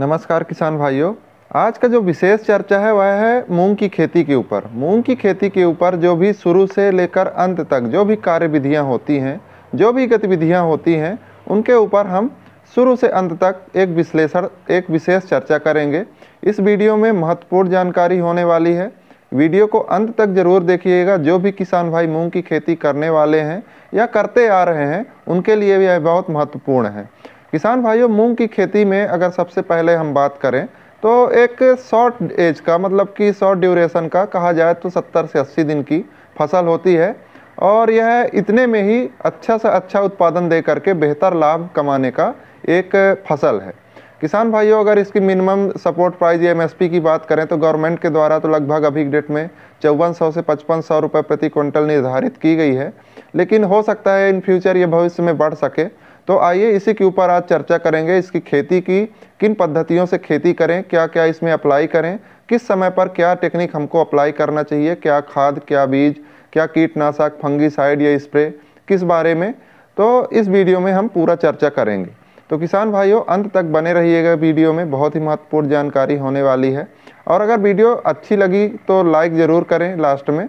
नमस्कार किसान भाइयों आज का जो विशेष चर्चा है वह है मूंग की खेती के ऊपर मूंग की खेती के ऊपर जो भी शुरू से लेकर अंत तक जो भी कार्य विधियाँ होती हैं जो भी गतिविधियाँ होती हैं उनके ऊपर हम शुरू से अंत तक एक विश्लेषण एक विशेष चर्चा करेंगे इस वीडियो में महत्वपूर्ण जानकारी होने वाली है वीडियो को अंत तक जरूर देखिएगा जो भी किसान भाई मूंग की खेती करने वाले हैं या करते आ रहे हैं उनके लिए भी यह बहुत महत्वपूर्ण है किसान भाइयों मूंग की खेती में अगर सबसे पहले हम बात करें तो एक शॉर्ट एज का मतलब कि शॉर्ट ड्यूरेशन का कहा जाए तो 70 से 80 दिन की फसल होती है और यह इतने में ही अच्छा से अच्छा उत्पादन दे करके बेहतर लाभ कमाने का एक फसल है किसान भाइयों अगर इसकी मिनिमम सपोर्ट प्राइस या एमएसपी की बात करें तो गवर्नमेंट के द्वारा तो लगभग अभी डेट में चौवन सौ से पचपन सौ रुपये प्रति क्विंटल निर्धारित की गई है लेकिन हो सकता है इन फ्यूचर ये भविष्य में बढ़ सके तो आइए इसी के ऊपर आज चर्चा करेंगे इसकी खेती की किन पद्धतियों से खेती करें क्या क्या इसमें अप्लाई करें किस समय पर क्या टेक्निक हमको अप्लाई करना चाहिए क्या खाद क्या बीज क्या कीटनाशक फंगीसाइड या स्प्रे किस बारे में तो इस वीडियो में हम पूरा चर्चा करेंगे तो किसान भाइयों अंत तक बने रहिएगा वीडियो में बहुत ही महत्वपूर्ण जानकारी होने वाली है और अगर वीडियो अच्छी लगी तो लाइक ज़रूर करें लास्ट में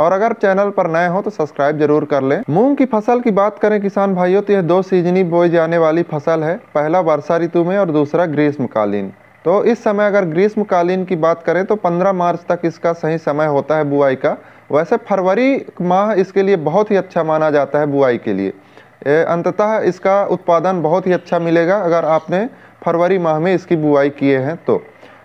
और अगर चैनल पर नए हो तो सब्सक्राइब जरूर कर लें मूंग की फसल की बात करें किसान भाइयों तो यह दो सीजनी बोई जाने वाली फसल है पहला वर्षा ऋतु में और दूसरा ग्रीष्मकालीन तो इस समय अगर ग्रीष्मकालीन की बात करें तो 15 मार्च तक इसका सही समय होता है बुआई का वैसे फरवरी माह इसके लिए बहुत ही अच्छा माना जाता है बुआई के लिए अंततः इसका उत्पादन बहुत ही अच्छा मिलेगा अगर आपने फरवरी माह में इसकी बुआई किए हैं तो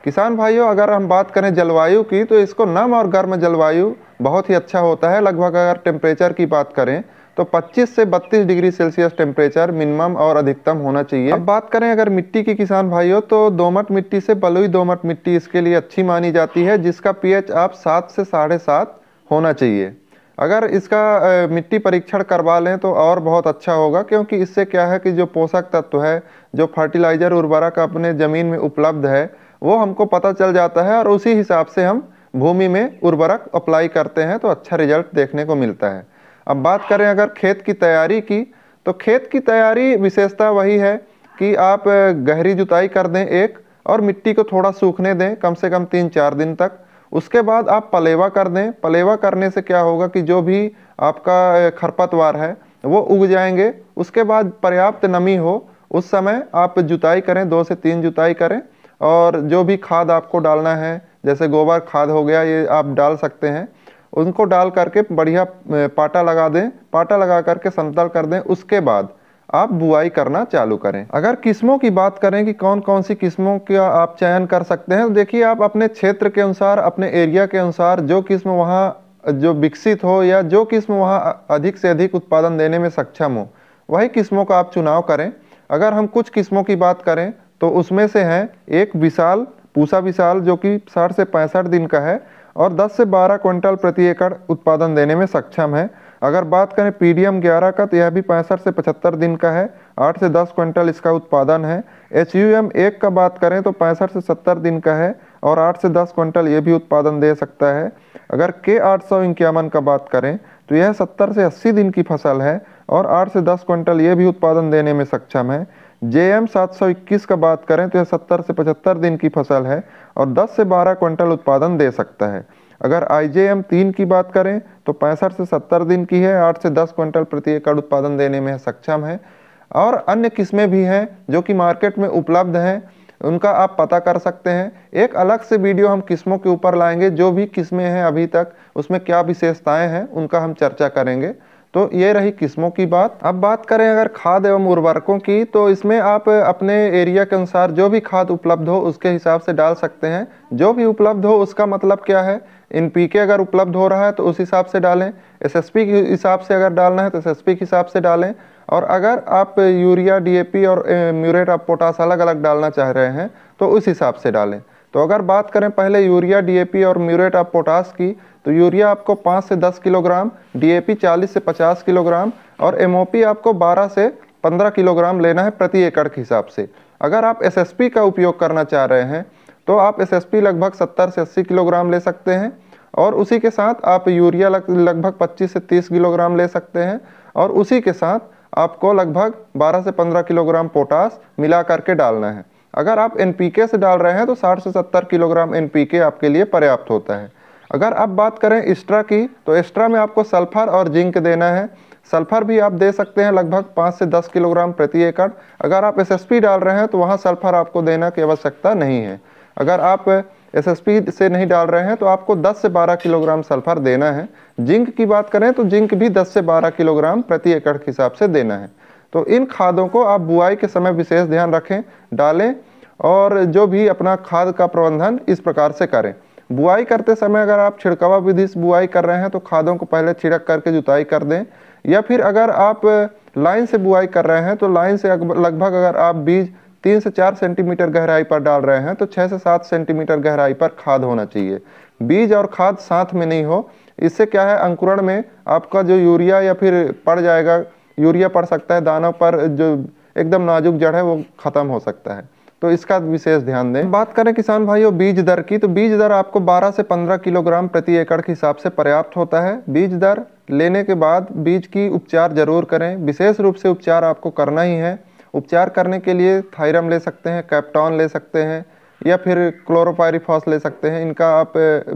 किसान भाइयों अगर हम बात करें जलवायु की तो इसको नम और गर्म जलवायु बहुत ही अच्छा होता है लगभग अगर टेम्परेचर की बात करें तो 25 से 32 डिग्री सेल्सियस टेम्परेचर मिनिमम और अधिकतम होना चाहिए अब बात करें अगर मिट्टी की किसान भाइयों तो दोमट मिट्टी से बलुई दोमट मिट्टी इसके लिए अच्छी मानी जाती है जिसका पीएच आप सात से साढ़े सात होना चाहिए अगर इसका मिट्टी परीक्षण करवा लें तो और बहुत अच्छा होगा क्योंकि इससे क्या है कि जो पोषक तत्व है जो फर्टिलाइज़र उर्वरक अपने ज़मीन में उपलब्ध है वो हमको पता चल जाता है और उसी हिसाब से हम भूमि में उर्वरक अप्लाई करते हैं तो अच्छा रिजल्ट देखने को मिलता है अब बात करें अगर खेत की तैयारी की तो खेत की तैयारी विशेषता वही है कि आप गहरी जुताई कर दें एक और मिट्टी को थोड़ा सूखने दें कम से कम तीन चार दिन तक उसके बाद आप पलेवा कर दें पलेवा करने से क्या होगा कि जो भी आपका खरपतवार है वो उग जाएंगे उसके बाद पर्याप्त नमी हो उस समय आप जुताई करें दो से तीन जुताई करें और जो भी खाद आपको डालना है जैसे गोबर खाद हो गया ये आप डाल सकते हैं उनको डाल करके बढ़िया पाटा लगा दें पाटा लगा करके समतल कर दें उसके बाद आप बुआई करना चालू करें अगर किस्मों की बात करें कि कौन कौन सी किस्मों का आप चयन कर सकते हैं तो देखिए आप अपने क्षेत्र के अनुसार अपने एरिया के अनुसार जो किस्म वहाँ जो विकसित हो या जो किस्म वहाँ अधिक से अधिक उत्पादन देने में सक्षम हो वही किस्मों का आप चुनाव करें अगर हम कुछ किस्मों की बात करें तो उसमें से है एक विशाल पूसा विशाल जो कि साठ से पैंसठ दिन का है और 10 से 12 क्विंटल प्रति एकड़ उत्पादन देने में सक्षम है अगर बात करें पी डी एम ग्यारह का तो यह भी पैंसठ से पचहत्तर दिन का है आठ से दस क्विंटल इसका उत्पादन है एच यू एम एक का बात करें तो पैंसठ से सत्तर दिन का है और आठ से दस क्विंटल ये भी उत्पादन दे सकता है अगर के आठ सौ इक्यावन का बात करें तो यह सत्तर से अस्सी दिन की फसल है और आठ से दस क्विंटल ये भी उत्पादन देने में सक्षम है जे एम सात सौ इक्कीस का बात करें तो यह सत्तर से पचहत्तर दिन की फसल है और दस से बारह क्विंटल उत्पादन दे सकता है अगर आई जे एम तीन की बात करें तो पैंसठ से सत्तर दिन की है आठ से दस क्विंटल प्रति एकड़ उत्पादन देने में सक्षम है और अन्य किस्में भी हैं जो कि मार्केट में उपलब्ध हैं उनका आप पता कर सकते हैं एक अलग से वीडियो हम किस्मों के ऊपर लाएंगे जो भी किस्में हैं अभी तक उसमें क्या विशेषताएं हैं उनका हम चर्चा करेंगे तो ये रही किस्मों की बात अब बात करें अगर खाद एवं उर्वरकों की तो इसमें आप अपने एरिया के अनुसार जो भी खाद उपलब्ध हो उसके हिसाब से डाल सकते हैं जो भी उपलब्ध हो उसका मतलब क्या है इन पी के अगर उपलब्ध हो रहा है तो उस हिसाब से डालें एस एस पी के हिसाब से अगर डालना है तो एस एस पी के हिसाब से डालें और अगर आप यूरिया डी ए पी और म्यूरेट ऑफ पोटास अलग अलग डालना चाह रहे हैं तो उस हिसाब से डालें तो अगर बात करें पहले यूरिया डीएपी और म्यूरेट ऑफ पोटास की तो यूरिया आपको 5 से 10 किलोग्राम डीएपी 40 से 50 किलोग्राम और एमओपी आपको 12 से 15 किलोग्राम लेना है प्रति एकड़ के हिसाब से अगर आप एसएसपी का उपयोग करना चाह रहे हैं तो आप एसएसपी लगभग 70 से 80 किलोग्राम ले सकते हैं और उसी के साथ आप यूरिया लगभग पच्चीस से तीस किलोग्राम ले सकते हैं और उसी के साथ आपको लगभग बारह से पंद्रह किलोग्राम पोटास मिला करके डालना है अगर आप एन से डाल रहे हैं तो साठ से सत्तर किलोग्राम एन आपके लिए पर्याप्त होता है अगर आप बात करें एक्स्ट्रा की तो एक्स्ट्रा में आपको सल्फर और जिंक देना है सल्फर भी आप दे सकते हैं लगभग पाँच से दस किलोग्राम प्रति एकड़ अगर आप एस डाल रहे हैं तो वहाँ सल्फर आपको देना की आवश्यकता नहीं है अगर आप एस से नहीं डाल रहे हैं तो आपको 10 से 12 किलोग्राम सल्फर देना है जिंक की बात करें तो जिंक भी 10 से 12 किलोग्राम प्रति एकड़ के हिसाब से देना है तो इन खादों को आप बुआई के समय विशेष ध्यान रखें डालें और जो भी अपना खाद का प्रबंधन इस प्रकार से करें बुआई करते समय अगर आप छिड़कावा विधि से बुआई कर रहे हैं तो खादों को पहले छिड़क करके जुताई कर दें या फिर अगर आप लाइन से बुआई कर रहे हैं तो लाइन से लगभग अगर आप बीज तीन से चार सेंटीमीटर गहराई पर डाल रहे हैं तो छः से सात सेंटीमीटर गहराई पर खाद होना चाहिए बीज और खाद साथ में नहीं हो इससे क्या है अंकुरण में आपका जो यूरिया या फिर पड़ जाएगा यूरिया पड़ सकता है दानों पर जो एकदम नाजुक जड़ है वो ख़त्म हो सकता है तो इसका विशेष ध्यान दें बात करें किसान भाइयों बीज दर की तो बीज दर आपको 12 से 15 किलोग्राम प्रति एकड़ के हिसाब से पर्याप्त होता है बीज दर लेने के बाद बीज की उपचार जरूर करें विशेष रूप से उपचार आपको करना ही है उपचार करने के लिए थायरम ले सकते हैं कैप्टॉन ले सकते हैं या फिर क्लोरोपायरिफॉस ले सकते हैं इनका आप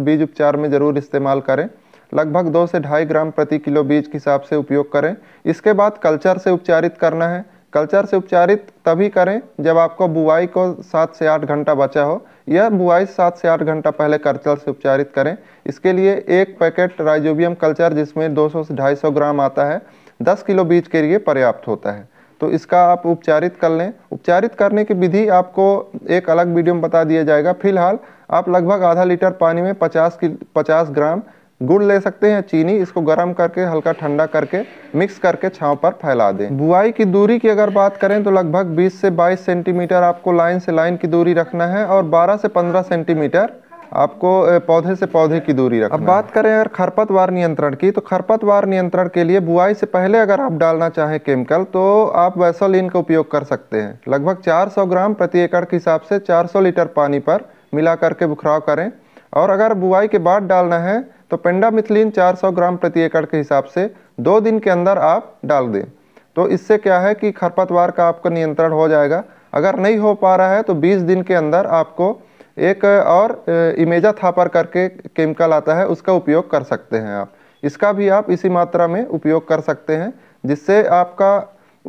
बीज उपचार में ज़रूर इस्तेमाल करें लगभग दो से ढाई ग्राम प्रति किलो बीज के हिसाब से उपयोग करें इसके बाद कल्चर से उपचारित करना है कल्चर से उपचारित तभी करें जब आपको बुआई को सात से आठ घंटा बचा हो यह बुआई सात से आठ घंटा पहले कल्चर से उपचारित करें इसके लिए एक पैकेट राइजोबियम कल्चर जिसमें 200 से ढाई ग्राम आता है 10 किलो बीज के लिए पर्याप्त होता है तो इसका आप उपचारित कर लें उपचारित करने की विधि आपको एक अलग वीडियो में बता दिया जाएगा फिलहाल आप लगभग आधा लीटर पानी में पचास की पचास ग्राम गुड़ ले सकते हैं चीनी इसको गर्म करके हल्का ठंडा करके मिक्स करके छांव पर फैला दें बुआई की दूरी की अगर बात करें तो लगभग 20 से 22 सेंटीमीटर आपको लाइन से लाइन की दूरी रखना है और 12 से 15 सेंटीमीटर आपको पौधे से पौधे की दूरी रखना अब बात करें अगर खरपतवार नियंत्रण की तो खरपतवार नियंत्रण के लिए बुआई से पहले अगर आप डालना चाहें केमिकल तो आप वैसोलिन का उपयोग कर सकते हैं लगभग चार ग्राम प्रति एकड़ के हिसाब से चार लीटर पानी पर मिला करके बुखराव करें और अगर बुआई के बाद डालना है तो चार 400 ग्राम प्रति एकड़ के हिसाब से दो दिन के अंदर आप डाल दें तो इससे क्या है कि खरपतवार का आपका नियंत्रण हो जाएगा अगर नहीं हो पा रहा है तो 20 दिन के अंदर आपको एक और इमेजा थापर करके केमिकल आता है उसका उपयोग कर सकते हैं आप इसका भी आप इसी मात्रा में उपयोग कर सकते हैं जिससे आपका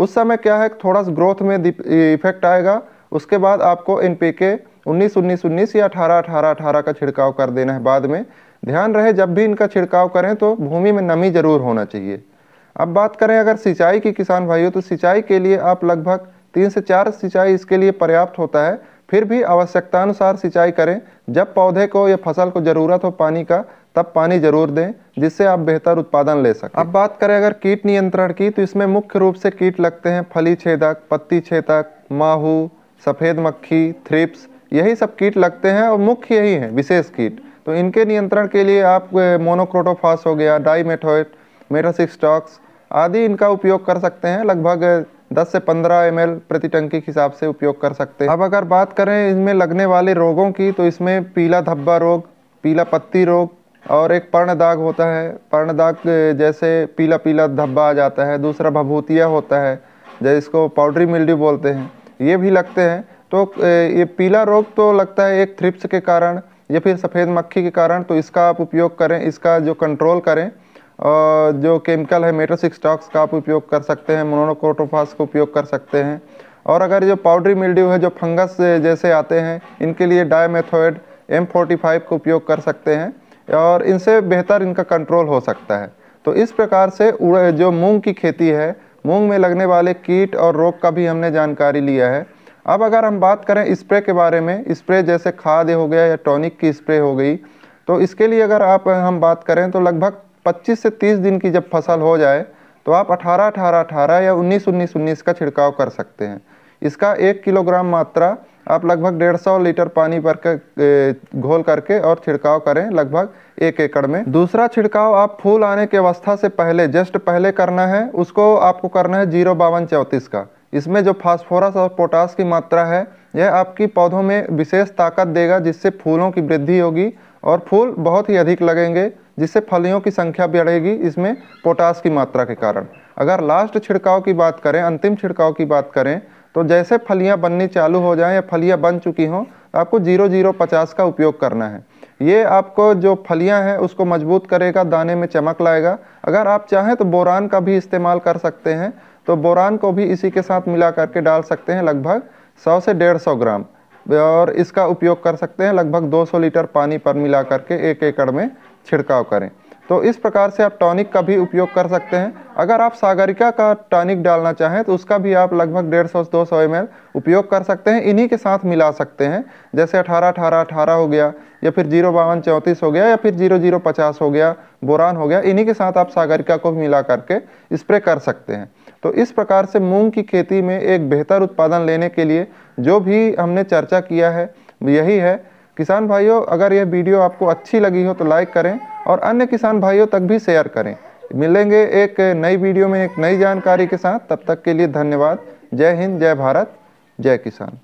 उस समय क्या है थोड़ा सा ग्रोथ में इफेक्ट आएगा उसके बाद आपको एन पी के उन्नीस उन्नीस उन्नीस या अठारह अठारह अठारह का छिड़काव कर देना है बाद में ध्यान रहे जब भी इनका छिड़काव करें तो भूमि में नमी जरूर होना चाहिए अब बात करें अगर सिंचाई की किसान भाइयों तो सिंचाई के लिए आप लगभग तीन से चार सिंचाई इसके लिए पर्याप्त होता है फिर भी आवश्यकतानुसार सिंचाई करें जब पौधे को या फसल को ज़रूरत हो पानी का तब पानी जरूर दें जिससे आप बेहतर उत्पादन ले सकें अब बात करें अगर कीट नियंत्रण की तो इसमें मुख्य रूप से कीट लगते हैं फली छेदक पत्ती छेदक माहू सफ़ेद मक्खी थ्रिप्स यही सब कीट लगते हैं और मुख्य यही हैं विशेष कीट तो इनके नियंत्रण के लिए आप मोनोक्रोटोफास हो गया डाईमेथोइट मेटासिक स्टॉक्स आदि इनका उपयोग कर सकते हैं लगभग 10 से 15 एम प्रति टंकी के हिसाब से उपयोग कर सकते हैं अब अगर बात करें इनमें लगने वाले रोगों की तो इसमें पीला धब्बा रोग पीला पत्ती रोग और एक पर्ण दाग होता है पर्ण दाग जैसे पीला पीला धब्बा आ जाता है दूसरा भभूतिया होता है जैसे इसको पाउडरी मिल्डी बोलते हैं ये भी लगते हैं तो ये पीला रोग तो लगता है एक थ्रिप्स के कारण या फिर सफ़ेद मक्खी के कारण तो इसका आप उपयोग करें इसका जो कंट्रोल करें और जो केमिकल है मेटो स्टॉक्स का आप उपयोग कर सकते हैं मोनोक्रोटोफास का उपयोग कर सकते हैं और अगर जो पाउडरी मिल्ड्यू है जो फंगस जैसे आते हैं इनके लिए डायमेथोइड एम फोर्टी फाइव का उपयोग कर सकते हैं और इनसे बेहतर इनका कंट्रोल हो सकता है तो इस प्रकार से जो मूंग की खेती है मूंग में लगने वाले कीट और रोग का भी हमने जानकारी लिया है अब अगर हम बात करें स्प्रे के बारे में स्प्रे जैसे खाद हो गया या टॉनिक की स्प्रे हो गई तो इसके लिए अगर आप हम बात करें तो लगभग 25 से 30 दिन की जब फसल हो जाए तो आप 18 18 18 या 19 19 19 का छिड़काव कर सकते हैं इसका एक किलोग्राम मात्रा आप लगभग डेढ़ सौ लीटर पानी पर कर घोल करके और छिड़काव करें लगभग एक एकड़ में दूसरा छिड़काव आप फूल आने की अवस्था से पहले जस्ट पहले करना है उसको आपको करना है जीरो बावन चौंतीस का इसमें जो फास्फोरस और पोटास की मात्रा है यह आपकी पौधों में विशेष ताकत देगा जिससे फूलों की वृद्धि होगी और फूल बहुत ही अधिक लगेंगे जिससे फलियों की संख्या बढ़ेगी इसमें पोटास की मात्रा के कारण अगर लास्ट छिड़काव की बात करें अंतिम छिड़काव की बात करें तो जैसे फलियाँ बननी चालू हो जाएँ या फलियाँ बन चुकी हों आपको जीरो जीरो पचास का उपयोग करना है ये आपको जो फलियां हैं उसको मजबूत करेगा दाने में चमक लाएगा अगर आप चाहें तो बोरान का भी इस्तेमाल कर सकते हैं तो बोरान को भी इसी के साथ मिला करके डाल सकते हैं लगभग 100 से 150 ग्राम और इसका उपयोग कर सकते हैं लगभग 200 लीटर पानी पर मिला करके एक एकड़ में छिड़काव करें तो इस प्रकार से आप टॉनिक का भी उपयोग कर सकते हैं अगर आप सागरिका का टॉनिक डालना चाहें तो उसका भी आप लगभग डेढ़ सौ दो सौ एम उपयोग कर सकते हैं इन्हीं के साथ मिला सकते हैं जैसे अठारह अठारह अठारह हो गया या फिर जीरो बावन चौंतीस हो गया या फिर जीरो जीरो पचास हो गया बोरान हो गया इन्हीं के साथ आप सागरिका को मिला करके स्प्रे कर सकते हैं तो इस प्रकार से मूंग की खेती में एक बेहतर उत्पादन लेने के लिए जो भी हमने चर्चा किया है यही है किसान भाइयों अगर यह वीडियो आपको अच्छी लगी हो तो लाइक करें और अन्य किसान भाइयों तक भी शेयर करें मिलेंगे एक नई वीडियो में एक नई जानकारी के साथ तब तक के लिए धन्यवाद जय हिंद जय भारत जय किसान